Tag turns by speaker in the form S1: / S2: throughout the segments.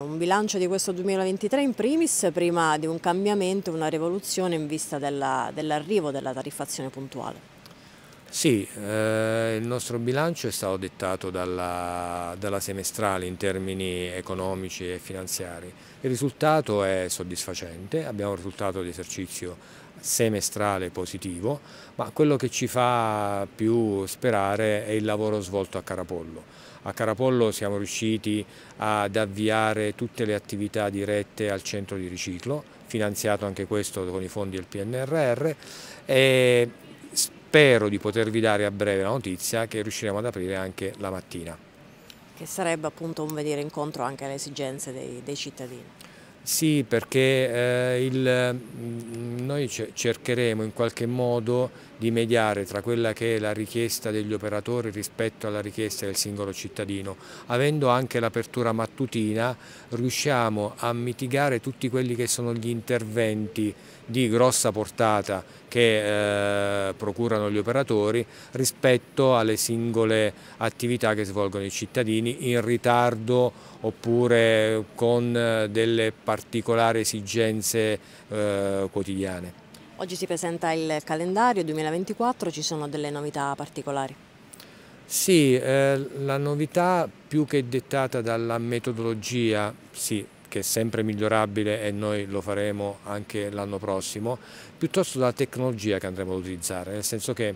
S1: Un bilancio di questo 2023 in primis, prima di un cambiamento, una rivoluzione in vista dell'arrivo dell della tariffazione puntuale.
S2: Sì, eh, il nostro bilancio è stato dettato dalla, dalla, semestrale in termini economici e finanziari. Il risultato è soddisfacente, abbiamo un risultato di esercizio semestrale positivo, ma quello che ci fa più sperare è il lavoro svolto a Carapollo. A Carapollo siamo riusciti ad avviare tutte le attività dirette al centro di riciclo, finanziato anche questo con i fondi del PNRR e spero di potervi dare a breve la notizia che riusciremo ad aprire anche la mattina.
S1: Che sarebbe appunto un venire incontro anche alle esigenze dei, dei cittadini.
S2: Sì, perché eh, il, noi cercheremo in qualche modo di mediare tra quella che è la richiesta degli operatori rispetto alla richiesta del singolo cittadino. Avendo anche l'apertura mattutina riusciamo a mitigare tutti quelli che sono gli interventi di grossa portata che eh, procurano gli operatori rispetto alle singole attività che svolgono i cittadini in ritardo oppure con eh, delle particolari esigenze eh, quotidiane italiane.
S1: Oggi si presenta il calendario 2024, ci sono delle novità particolari?
S2: Sì, eh, la novità più che dettata dalla metodologia, sì, che è sempre migliorabile e noi lo faremo anche l'anno prossimo, piuttosto dalla tecnologia che andremo ad utilizzare, nel senso che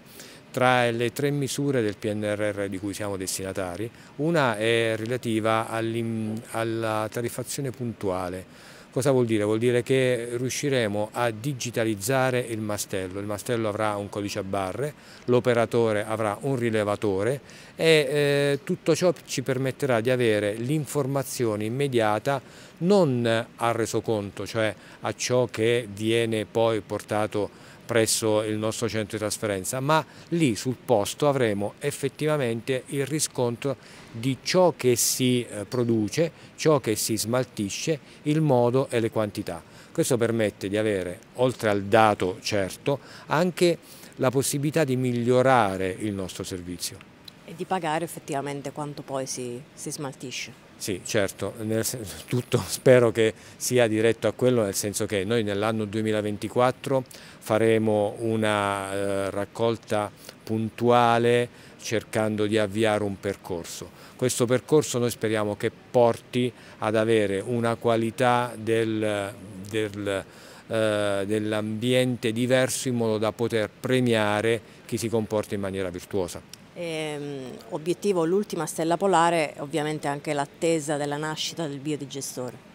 S2: tra le tre misure del PNRR di cui siamo destinatari, una è relativa alla tariffazione puntuale, Cosa vuol dire? Vuol dire che riusciremo a digitalizzare il mastello, il mastello avrà un codice a barre, l'operatore avrà un rilevatore e eh, tutto ciò ci permetterà di avere l'informazione immediata non al resoconto, cioè a ciò che viene poi portato presso il nostro centro di trasferenza, ma lì sul posto avremo effettivamente il riscontro di ciò che si eh, produce, ciò che si smaltisce, il modo e le quantità. Questo permette di avere, oltre al dato certo, anche la possibilità di migliorare il nostro servizio
S1: e di pagare effettivamente quanto poi si, si smaltisce.
S2: Sì, certo, nel, tutto spero che sia diretto a quello, nel senso che noi nell'anno 2024 faremo una eh, raccolta puntuale cercando di avviare un percorso. Questo percorso noi speriamo che porti ad avere una qualità del, del eh, dell'ambiente diverso in modo da poter premiare chi si comporta in maniera virtuosa.
S1: Ehm, obiettivo l'ultima stella polare, ovviamente anche l'attesa della nascita del biodigestore.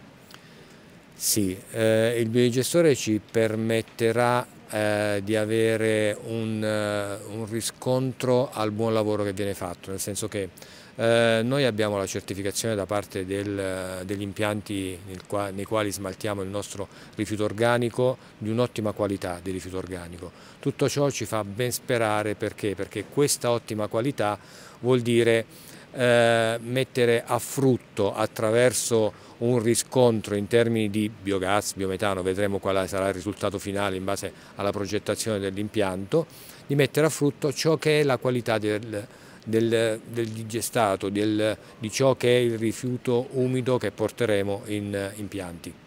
S2: Sì, eh, il biodigestore ci permetterà eh, di avere un, uh, un riscontro al buon lavoro che viene fatto, nel senso che eh, noi abbiamo la certificazione da parte del, degli impianti qua, nei quali smaltiamo il nostro rifiuto organico di un'ottima qualità di rifiuto organico. Tutto ciò ci fa ben sperare perché? Perché questa ottima qualità vuol dire eh, mettere a frutto attraverso un riscontro in termini di biogas, biometano, vedremo quale sarà il risultato finale in base alla progettazione dell'impianto, di mettere a frutto ciò che è la qualità del, del, del digestato, del, di ciò che è il rifiuto umido che porteremo in, impianti.